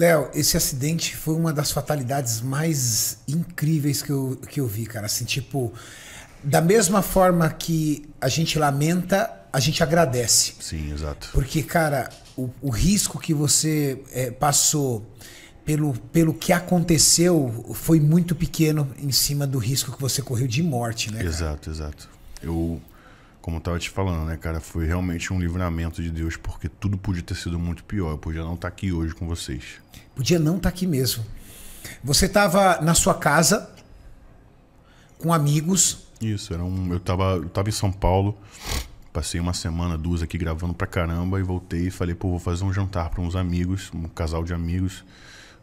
Léo, esse acidente foi uma das fatalidades mais incríveis que eu, que eu vi, cara. Assim, tipo, da mesma forma que a gente lamenta, a gente agradece. Sim, exato. Porque, cara, o, o risco que você é, passou pelo, pelo que aconteceu foi muito pequeno em cima do risco que você correu de morte, né? Cara? Exato, exato. Eu, como eu tava te falando, né, cara, foi realmente um livramento de Deus, porque tudo podia ter sido muito pior. Eu podia não estar tá aqui hoje com vocês. Podia não estar tá aqui mesmo. Você tava na sua casa com amigos. Isso, era um, eu tava, eu tava em São Paulo. Passei uma semana, duas aqui gravando pra caramba e voltei e falei, pô, vou fazer um jantar para uns amigos, um casal de amigos.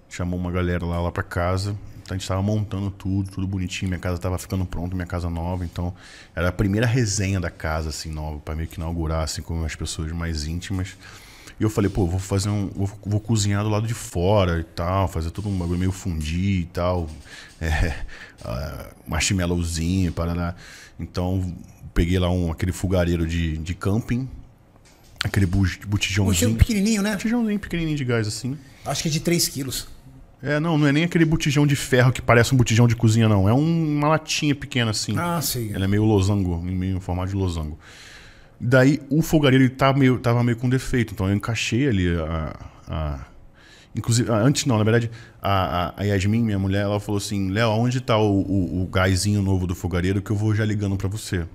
Chamou uma galera lá, lá pra casa a gente estava montando tudo, tudo bonitinho. Minha casa estava ficando pronta, minha casa nova. Então, era a primeira resenha da casa, assim, nova, para meio que inaugurar, assim, com as pessoas mais íntimas. E eu falei, pô, vou fazer um. Vou, vou, cozinhar do lado de fora e tal, fazer todo um bagulho meio fundir e tal. É, uh, marshmallowzinho, parará. Então, peguei lá um, aquele fogareiro de, de camping. Aquele botijãozinho. Botijão pequenininho, né? Botijãozinho pequenininho de gás, assim. Acho que é de 3 quilos. É, não, não é nem aquele botijão de ferro que parece um botijão de cozinha, não. É um, uma latinha pequena assim. Ah, sim. Ela é meio losango, meio em formato de losango. Daí o fogareiro ele tá meio, tava meio com defeito, então eu encaixei ali a. a inclusive, antes não, na verdade, a, a, Yasmin, minha mulher, ela falou assim: Léo, onde tá o, o, o gásinho novo do fogareiro que eu vou já ligando para você?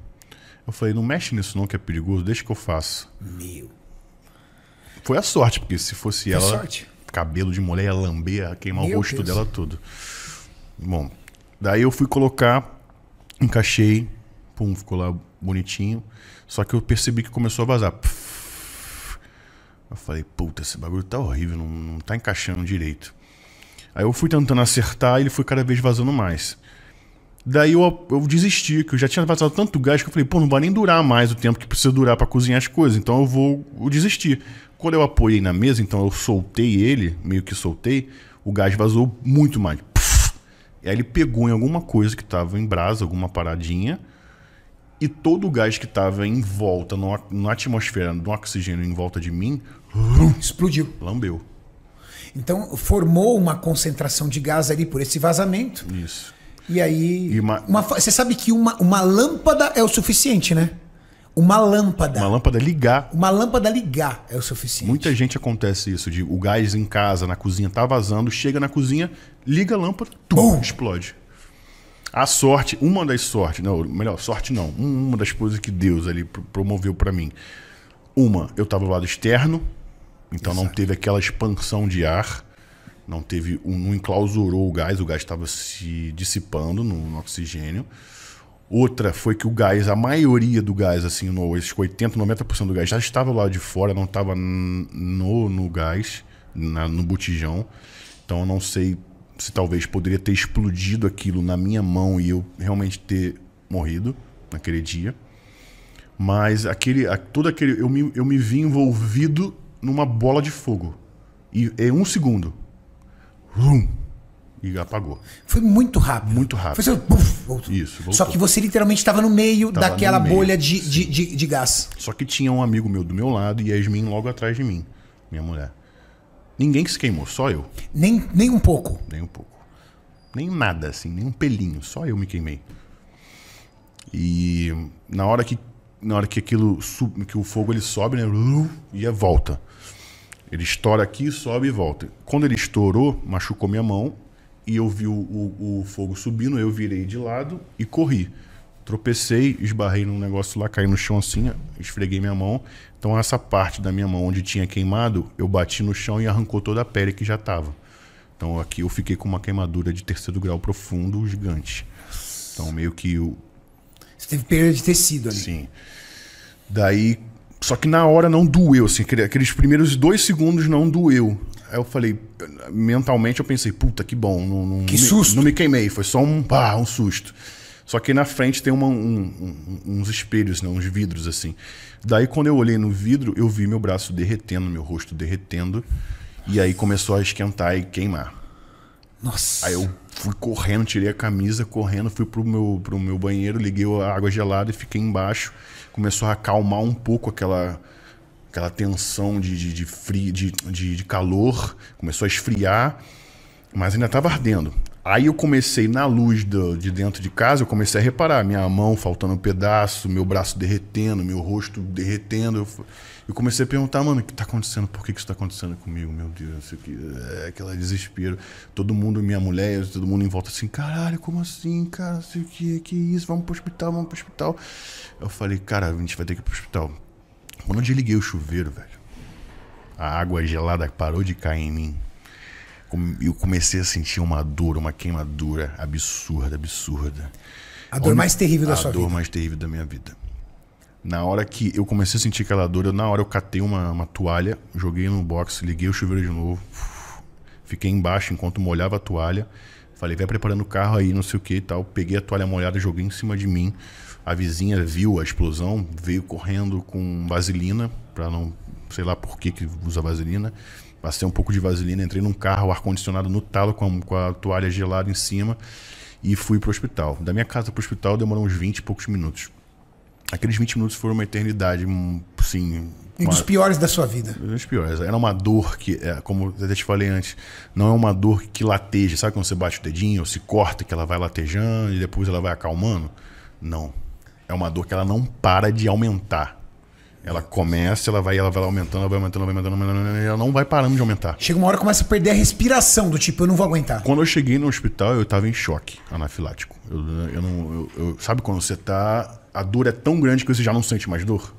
Eu falei: não mexe nisso não, que é perigoso, deixa que eu faço. Meu. Foi a sorte, porque se fosse Foi ela. sorte cabelo de mulher, ia lamber, ia queimar Meu o rosto Deus. dela tudo. Bom, daí eu fui colocar, encaixei, pum, ficou lá bonitinho. Só que eu percebi que começou a vazar. Eu falei, puta, esse bagulho tá horrível, não, não tá encaixando direito. Aí eu fui tentando acertar e ele foi cada vez vazando mais. Daí eu, eu desisti, que eu já tinha passado tanto gás que eu falei, pô, não vai nem durar mais o tempo que precisa durar para cozinhar as coisas, então eu vou eu desistir. Quando eu apoiei na mesa, então eu soltei ele, meio que soltei, o gás vazou muito mais. Puff! E aí ele pegou em alguma coisa que estava em brasa, alguma paradinha, e todo o gás que estava em volta, no, na atmosfera, no oxigênio em volta de mim, explodiu. Lambeu. Então formou uma concentração de gás ali por esse vazamento. Isso. E aí. E uma... Uma, você sabe que uma, uma lâmpada é o suficiente, né? Uma lâmpada. Uma lâmpada ligar. Uma lâmpada ligar é o suficiente. Muita gente acontece isso, de o gás em casa, na cozinha, tá vazando, chega na cozinha, liga a lâmpada, tum, explode. A sorte, uma das sortes, não, melhor, sorte não, uma das coisas que Deus ali promoveu para mim. Uma, eu tava do lado externo, então Exato. não teve aquela expansão de ar, não teve, não enclausurou o gás, o gás estava se dissipando no, no oxigênio. Outra foi que o gás, a maioria do gás, assim, no, acho 80, 90% do gás já estava lá de fora, não estava no, no gás, na, no botijão. Então eu não sei se talvez poderia ter explodido aquilo na minha mão e eu realmente ter morrido naquele dia. Mas aquele, todo aquele, eu me, eu me vi envolvido numa bola de fogo. E é um segundo. Rum! e apagou. Foi muito rápido. Muito rápido. Foi assim, buf, Isso. Voltou. Só que você literalmente estava no meio tava daquela no meio, bolha de, de, de, de, gás. Só que tinha um amigo meu do meu lado e Yasmin logo atrás de mim, minha mulher. Ninguém que se queimou, só eu. Nem, nem um pouco. Nem um pouco. Nem nada, assim, nem um pelinho. Só eu me queimei. E na hora que, na hora que aquilo sub, que o fogo ele sobe, né? E é volta. Ele estoura aqui, sobe e volta. Quando ele estourou, machucou minha mão e eu vi o, o, o, fogo subindo, eu virei de lado e corri. Tropecei, esbarrei num negócio lá, caí no chão assim, esfreguei minha mão. Então essa parte da minha mão onde tinha queimado, eu bati no chão e arrancou toda a pele que já tava. Então aqui eu fiquei com uma queimadura de terceiro grau profundo gigante. Então meio que o... Você teve perda de tecido ali. Sim. Daí só que na hora não doeu, assim, aqueles primeiros dois segundos não doeu. Aí eu falei, mentalmente eu pensei, puta que bom, não, não que susto. Me, não me queimei, foi só um pá, um susto. Só que na frente tem uma, um, um, uns espelhos, né? uns vidros assim. Daí quando eu olhei no vidro, eu vi meu braço derretendo, meu rosto derretendo. E aí começou a esquentar e queimar. Nossa. Aí eu fui correndo, tirei a camisa, correndo, fui pro meu, pro meu banheiro, liguei a água gelada e fiquei embaixo. Começou a acalmar um pouco aquela aquela tensão de, de, de, frio, de, de, de calor, começou a esfriar, mas ainda estava ardendo. Aí eu comecei, na luz do, de dentro de casa, eu comecei a reparar minha mão faltando um pedaço, meu braço derretendo, meu rosto derretendo. Eu, eu comecei a perguntar, mano, o que tá acontecendo? Por que, que isso tá acontecendo comigo? Meu Deus, sei que é aquela desespero. Todo mundo, minha mulher, todo mundo em volta assim, caralho, como assim, cara? Não sei o que, que isso, vamos pro hospital, vamos pro hospital. Eu falei, cara, a gente vai ter que ir pro hospital. Quando eu desliguei o chuveiro, velho, a água gelada parou de cair em mim eu comecei a sentir uma dor, uma queimadura absurda, absurda. A dor mais terrível da sua vida. A dor mais terrível da minha vida. Na hora que eu comecei a sentir aquela dor, eu, na hora eu catei uma, uma toalha, joguei no box, liguei o chuveiro de novo, fiquei embaixo enquanto molhava a toalha. Falei, vai preparando o carro aí, não sei o que e tal. Peguei a toalha molhada, joguei em cima de mim. A vizinha viu a explosão, veio correndo com vaselina para não sei lá por que, que usa vaselina. Passei um pouco de vaselina, entrei num carro, ar-condicionado no talo, com a, com a toalha gelada em cima e fui pro hospital. Da minha casa pro hospital demorou uns 20 e poucos minutos. Aqueles 20 minutos foram uma eternidade, hum, sim. Um dos piores da sua vida. Um dos piores. Era uma dor que, é, como eu até te falei antes, não é uma dor que lateja. Sabe quando você bate o dedinho ou se corta, que ela vai latejando e depois ela vai acalmando? Não. É uma dor que ela não para de aumentar. Ela começa, ela vai, ela vai aumentando, ela vai aumentando, ela vai aumentando, aumentando, ela não vai parando de aumentar. Chega uma hora que começa a perder a respiração, do tipo, eu não vou aguentar. Quando eu cheguei no hospital, eu tava em choque anafilático. Eu, eu não, eu, eu, sabe quando você tá. A dor é tão grande que você já não sente mais dor?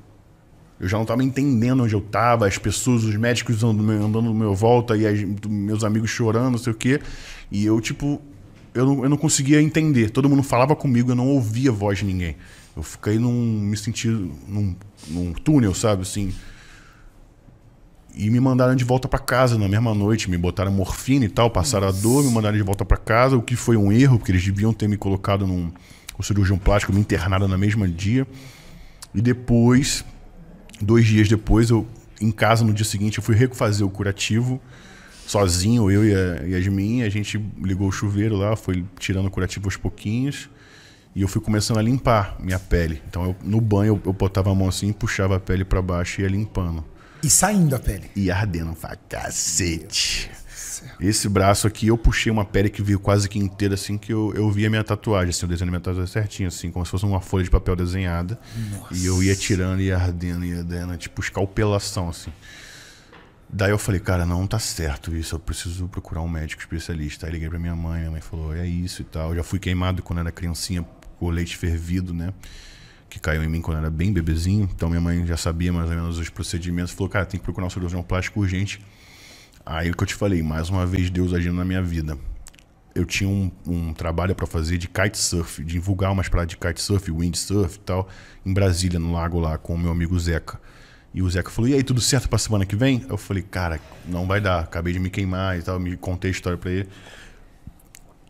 Eu já não estava entendendo onde eu estava, as pessoas, os médicos andando, andando meu volta e as, meus amigos chorando, não sei o quê. E eu, tipo, eu não, eu não conseguia entender. Todo mundo falava comigo, eu não ouvia a voz de ninguém. Eu fiquei num. me sentindo num, num túnel, sabe? Assim. E me mandaram de volta para casa na mesma noite. Me botaram morfina e tal, passaram Nossa. a dor, me mandaram de volta para casa, o que foi um erro, porque eles deviam ter me colocado num. cirurgião plástico me internaram na mesma dia. E depois, dois dias depois, eu em casa no dia seguinte, eu fui refazer o curativo sozinho, eu e a Yasmin. A gente ligou o chuveiro lá, foi tirando o curativo aos pouquinhos. E eu fui começando a limpar minha pele. Então, eu, no banho, eu, eu botava a mão assim, puxava a pele para baixo e ia limpando. E saindo a pele. E ardendo pra cacete. Esse braço aqui, eu puxei uma pele que veio quase que inteira, assim, que eu, eu vi a minha tatuagem, assim, desenho da minha tatuagem certinho, assim, como se fosse uma folha de papel desenhada. Nossa. E eu ia tirando e ardendo e ardendo, tipo, escalpelação, assim. Daí eu falei, cara, não tá certo isso, eu preciso procurar um médico especialista. Aí liguei pra minha mãe, minha mãe falou, é isso e tal. Eu já fui queimado quando era criancinha com leite fervido, né? Que caiu em mim quando era bem bebezinho. Então minha mãe já sabia mais ou menos os procedimentos. Falou, cara, tem que procurar um cirurgião plástico urgente. Aí o que eu te falei, mais uma vez Deus agindo na minha vida. Eu tinha um, um trabalho para fazer de kitesurf, de divulgar umas praias de kitesurf, windsurf e tal, em Brasília, no lago lá, com o meu amigo Zeca. E o Zeca falou: E aí, tudo certo pra semana que vem? Eu falei: Cara, não vai dar. Acabei de me queimar e tal. Me contei a história pra ele.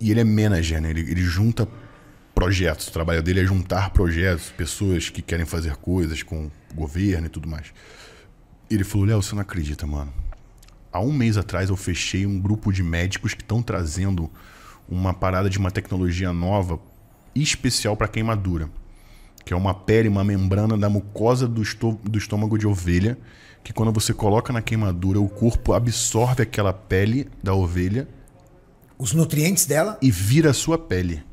E ele é manager, né? Ele, ele junta projetos. O trabalho dele é juntar projetos, pessoas que querem fazer coisas com o governo e tudo mais. Ele falou: Léo, você não acredita, mano. Há um mês atrás eu fechei um grupo de médicos que estão trazendo uma parada de uma tecnologia nova especial para queimadura que é uma pele, uma membrana da mucosa do, do estômago de ovelha, que quando você coloca na queimadura, o corpo absorve aquela pele da ovelha. Os nutrientes dela? E vira a sua pele.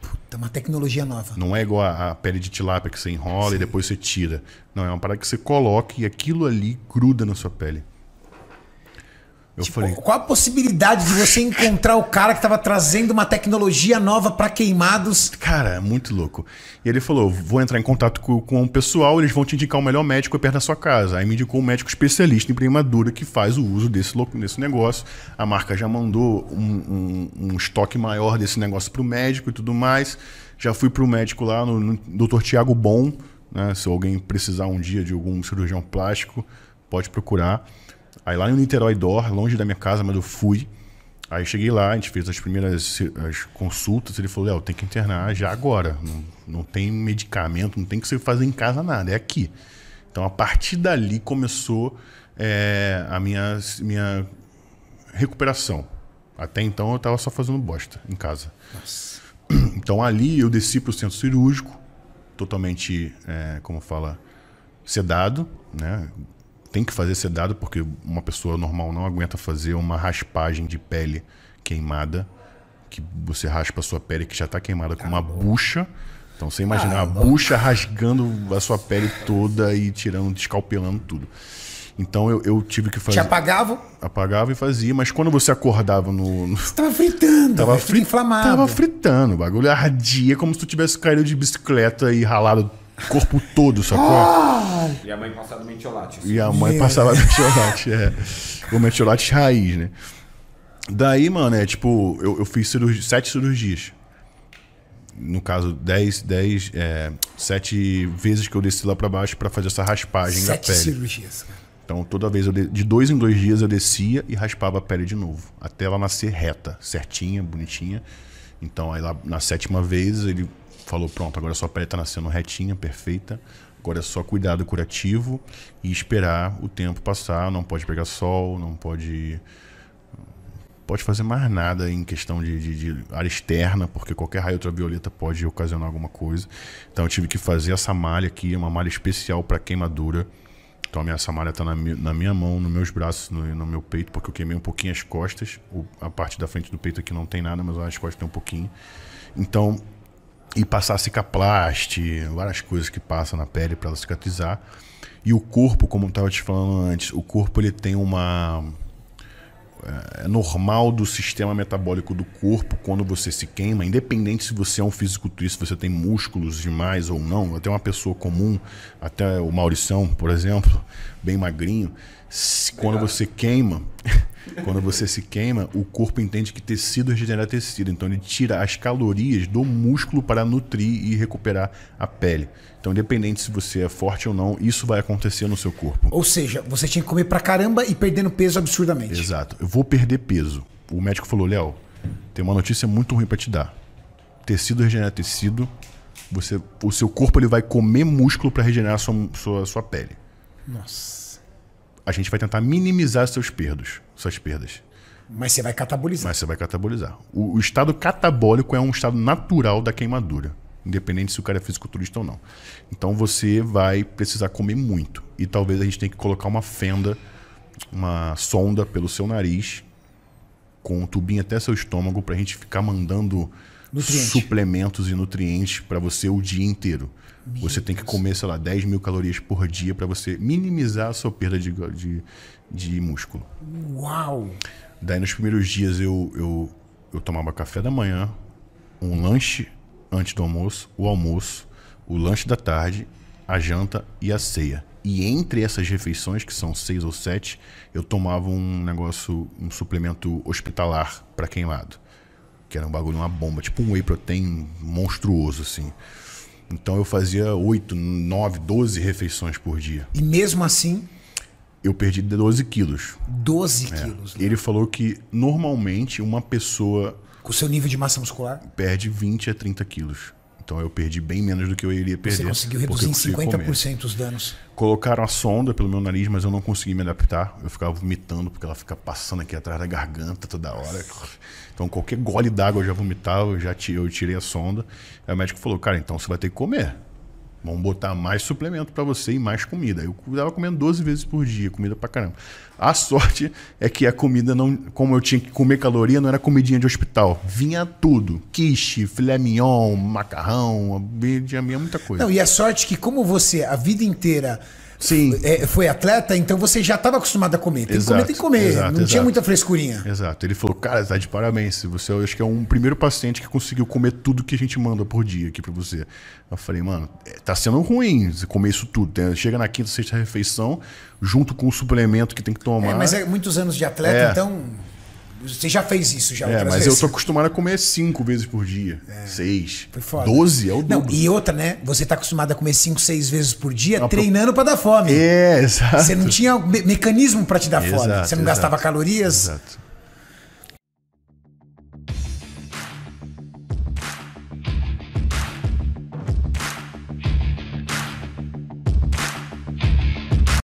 Puta, uma tecnologia nova. Não é igual a, a pele de tilápia que você enrola Sim. e depois você tira. Não, é uma parada que você coloca e aquilo ali gruda na sua pele. Eu tipo, falei. Qual a possibilidade de você encontrar o cara que estava trazendo uma tecnologia nova para queimados? Cara, é muito louco. E ele falou: vou entrar em contato com, com um pessoal, eles vão te indicar o melhor médico perto da sua casa. Aí me indicou um médico especialista em primadura que faz o uso desse, desse negócio. A marca já mandou um, um, um estoque maior desse negócio para o médico e tudo mais. Já fui para o médico lá, no, no Dr. Tiago Bom. Né? Se alguém precisar um dia de algum cirurgião plástico, pode procurar. Aí lá em Niterói Dor, longe da minha casa, mas eu fui. Aí cheguei lá, a gente fez as primeiras as consultas, ele falou, Léo, tem que internar já agora. Não, não tem medicamento, não tem que você fazer em casa nada, é aqui. Então a partir dali começou é, a minha, minha recuperação. Até então eu estava só fazendo bosta em casa. Nossa. Então ali eu desci para o centro cirúrgico, totalmente, é, como fala, sedado, né? tem que fazer sedado porque uma pessoa normal não aguenta fazer uma raspagem de pele queimada, que você raspa a sua pele que já está queimada com uma bucha. Então você imagina uma bucha rasgando a sua pele toda e tirando, descalpelando tudo. Então eu, eu, tive que fazer. Te apagava? Apagava e fazia, mas quando você acordava no. no... Você tava fritando, tava inflamado. Tava fritando, o bagulho ardia como se tu tivesse caído de bicicleta e ralado corpo todo, sacou? Ah! E a mãe passava mentiolate. Assim. E a mãe passava mentiolate, é. O mentiolate raiz, né? Daí, mano, é tipo, eu, eu fiz sete cirurgias. No caso, dez, dez, é, sete vezes que eu desci lá pra baixo para fazer essa raspagem sete da pele. Sete cirurgias, cara. Então, toda vez, eu de... de dois em dois dias eu descia e raspava a pele de novo. Até ela nascer reta, certinha, bonitinha. Então, aí lá, na sétima vez, ele falou: pronto, agora é sua pele está nascendo retinha, perfeita. Agora é só cuidado curativo e esperar o tempo passar. Não pode pegar sol, não pode. Pode fazer mais nada em questão de, de, de área externa, porque qualquer raio ultravioleta pode ocasionar alguma coisa. Então eu tive que fazer essa malha aqui, uma malha especial para queimadura. Então essa malha está na, na, minha mão, nos meus braços, no, no, meu peito, porque eu queimei um pouquinho as costas. O, a parte da frente do peito aqui não tem nada, mas as costas tem um pouquinho. Então e passar cicaplaste, várias coisas que passam na pele para ela cicatrizar. E o corpo, como eu estava te falando antes, o corpo ele tem uma é, é normal do sistema metabólico do corpo quando você se queima, independente se você é um fisiculturista, se você tem músculos demais ou não. Até uma pessoa comum, até o Maurição, por exemplo, bem magrinho, se, quando você queima, quando você se queima, o corpo entende que tecido regenera tecido. Então ele tira as calorias do músculo para nutrir e recuperar a pele. Então, independente se você é forte ou não, isso vai acontecer no seu corpo. Ou seja, você tinha que comer pra caramba e perdendo peso absurdamente. Exato. Eu vou perder peso. O médico falou: Léo, tem uma notícia muito ruim para te dar. Tecido regenera tecido. Você, o seu corpo ele vai comer músculo para regenerar sua, sua, sua pele. Nossa a gente vai tentar minimizar seus perdos, suas perdas. Mas você vai catabolizar. Mas você vai catabolizar. O, o estado catabólico é um estado natural da queimadura, independente se o cara é fisiculturista ou não. Então você vai precisar comer muito. E talvez a gente tenha que colocar uma fenda, uma sonda pelo seu nariz, com um tubinho até seu estômago, para a gente ficar mandando nutriente. suplementos e nutrientes para você o dia inteiro. Meu você Deus. tem que comer, sei lá, 10 mil calorias por dia para você minimizar a sua perda de, de, de, músculo. Uau! Daí nos primeiros dias eu, eu, eu tomava café da manhã, um lanche antes do almoço, o almoço, o lanche da tarde, a janta e a ceia. E entre essas refeições, que são seis ou sete, eu tomava um negócio, um suplemento hospitalar para queimado que era um bagulho, uma bomba, tipo um whey protein monstruoso, assim. Então eu fazia 8, 9, 12 refeições por dia. E mesmo assim? Eu perdi 12 quilos. 12 é. quilos. Né? Ele falou que normalmente uma pessoa. Com seu nível de massa muscular? Perde 20 a 30 quilos. Então eu perdi bem menos do que eu iria perder. Você conseguiu reduzir em 50% comer. os danos. Colocaram a sonda pelo meu nariz, mas eu não consegui me adaptar. Eu ficava vomitando porque ela fica passando aqui atrás da garganta toda hora. Então qualquer gole d'água eu já vomitava, eu já tirei, eu tirei a sonda. Aí o médico falou: "Cara, então você vai ter que comer". Vamos botar mais suplemento para você e mais comida. Eu estava comendo 12 vezes por dia, comida pra caramba. A sorte é que a comida não, como eu tinha que comer caloria, não era comidinha de hospital. Vinha tudo: quiche, filé mignon, macarrão, vinha muita coisa. Não, e a sorte é que como você a vida inteira Sim. É, foi atleta, então você já estava acostumado a comer. Tem exato, que comer, tem que comer. Exato, não exato. tinha muita frescurinha. Exato. Ele falou, cara, tá de parabéns. Você é, eu acho que é um primeiro paciente que conseguiu comer tudo que a gente manda por dia aqui para você. Eu falei, mano, é, tá sendo ruim você comer isso tudo. Né? Chega na quinta, sexta refeição, junto com o suplemento que tem que é, tomar. É, mas é muitos anos de atleta, é. então. Você já fez isso já. É, mas vezes. eu tô acostumado a comer cinco vezes por dia. É. Seis. Foi foda. Doze é o dobro. e outra, né? Você tá acostumado a comer cinco, seis vezes por dia não, treinando pro... para dar fome. É, exato. Você não tinha me mecanismo para te dar exato, fome. Você não exato, gastava calorias. Exato.